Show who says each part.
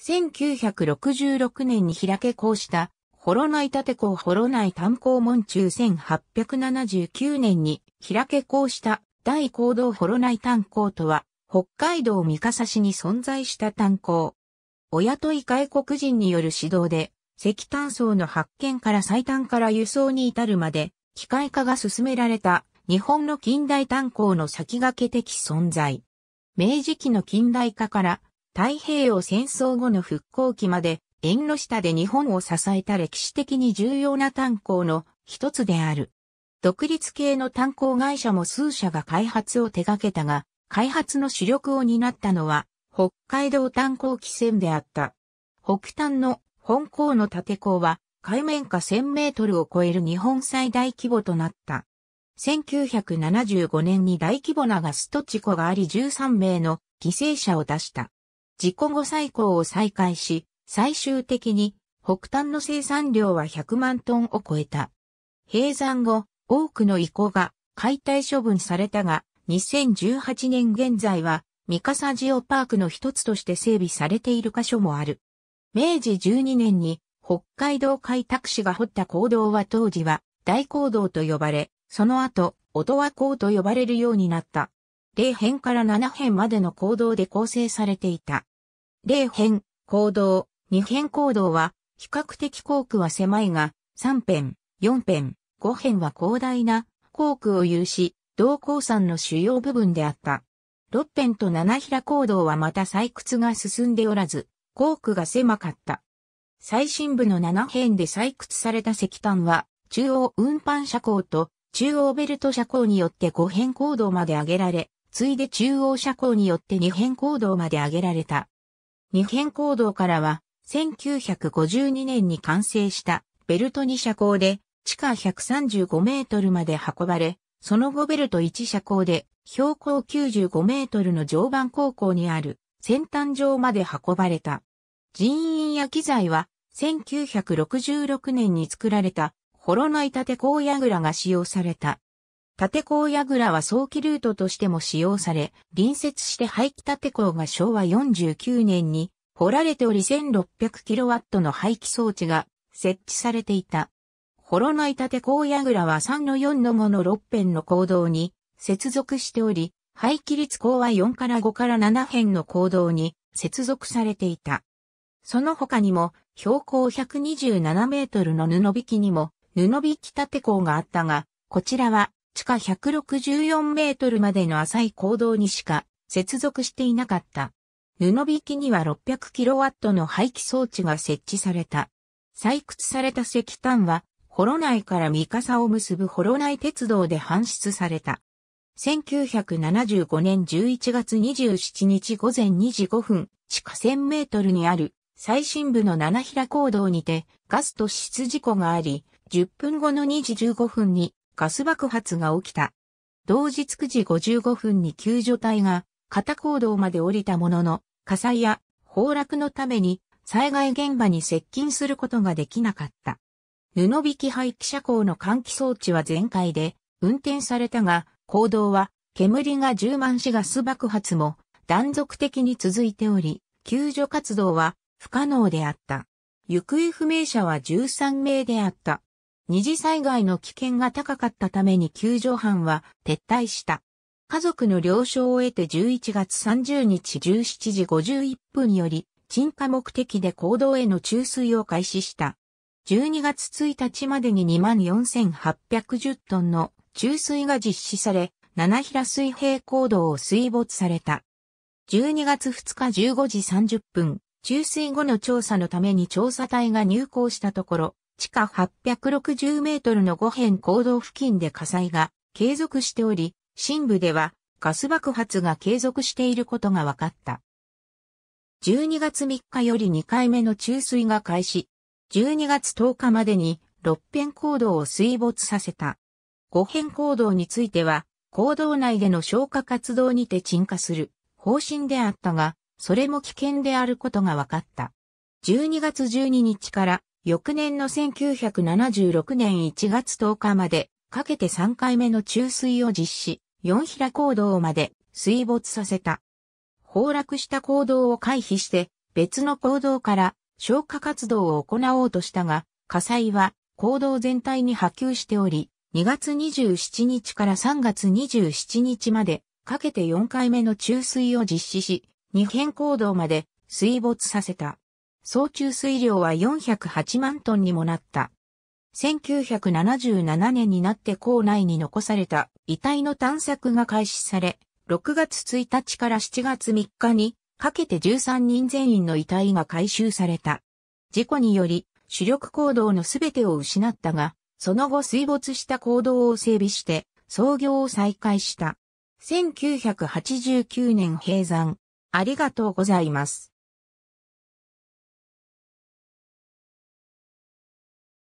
Speaker 1: 1966年に開け校した、幌内立校幌内炭鉱門中1879年に開け校した大坑道幌内炭鉱とは、北海道三笠市に存在した炭鉱。親とい外国人による指導で、石炭層の発見から最短から輸送に至るまで、機械化が進められた日本の近代炭鉱の先駆け的存在。明治期の近代化から太平洋戦争後の復興期まで、縁の下で日本を支えた歴史的に重要な炭鉱の一つである。独立系の炭鉱会社も数社が開発を手掛けたが、開発の主力を担ったのは、北海道炭鉱汽船であった。北端の本港の縦港は、海面下1000メートルを超える日本最大規模となった。1975年に大規模なガスト事故があり13名の犠牲者を出した。事故後再考を再開し、最終的に北端の生産量は100万トンを超えた。閉山後、多くの遺構が解体処分されたが、2018年現在は、三笠ジオパークの一つとして整備されている箇所もある。明治12年に北海道開拓士が掘った坑道は当時は大坑道と呼ばれ、その後、音は坑と呼ばれるようになった。0辺から7辺までの坑道で構成されていた。0辺、行動、2辺行動は、比較的航空は狭いが、3辺、4辺、5辺は広大な校区を有し、同鉱山の主要部分であった。6辺と7平行動はまた採掘が進んでおらず、校区が狭かった。最深部の7辺で採掘された石炭は、中央運搬車高と中央ベルト車高によって5辺行動まで上げられ、ついで中央車高によって2辺行動まで上げられた。二辺行動からは、1952年に完成したベルト2車高で地下135メートルまで運ばれ、その後ベルト1車高で標高95メートルの常磐高校にある先端上まで運ばれた。人員や機材は1966年に作られたホロナイタテグラが使用された。立港倉は早期ルートとしても使用され、隣接して廃棄縦港が昭和49年に掘られており 1600kW の廃棄装置が設置されていた。掘らない縦テコヤグラは3の4の5の6辺の行動に接続しており、廃棄率高は4から5から7辺の行動に接続されていた。その他にも標高127メートルの布引きにも布引き縦て港があったが、こちらは地下164メートルまでの浅い坑道にしか接続していなかった。布引きには6 0 0ットの排気装置が設置された。採掘された石炭は、ホロ内から三笠を結ぶホロ内鉄道で搬出された。1975年11月27日午前2時5分、地下1000メートルにある最深部の七平坑道にてガスと質事故があり、10分後の2時15分にガス爆発が起きた。同日9時55分に救助隊が片行動まで降りたものの、火災や崩落のために災害現場に接近することができなかった。布引き排気車庫の換気装置は全開で運転されたが、行動は煙が充満しガス爆発も断続的に続いており、救助活動は不可能であった。行方不明者は13名であった。二次災害の危険が高かったために救助班は撤退した。家族の了承を得て11月30日17時51分より、沈下目的で行動への注水を開始した。12月1日までに24,810トンの注水が実施され、七平水平行動を水没された。12月2日15時30分、注水後の調査のために調査隊が入港したところ、地下860メートルの5辺坑道付近で火災が継続しており、深部ではガス爆発が継続していることが分かった。12月3日より2回目の注水が開始。12月10日までに6辺坑道を水没させた。5辺坑道については、坑道内での消火活動にて沈下する方針であったが、それも危険であることが分かった。12月12日から翌年の1976年1月10日まで、かけて3回目の注水を実施、4平行道まで水没させた。崩落した行道を回避して、別の行道から消火活動を行おうとしたが、火災は行道全体に波及しており、2月27日から3月27日までかけて4回目の注水を実施し、2辺行道まで水没させた。総中水量は408万トンにもなった。1977年になって校内に残された遺体の探索が開始され、6月1日から7月3日にかけて13人全員の遺体が回収された。事故により主力行動のすべてを失ったが、その後水没した行動を整備して創業を再開した。1989年閉山。ありがとうございます。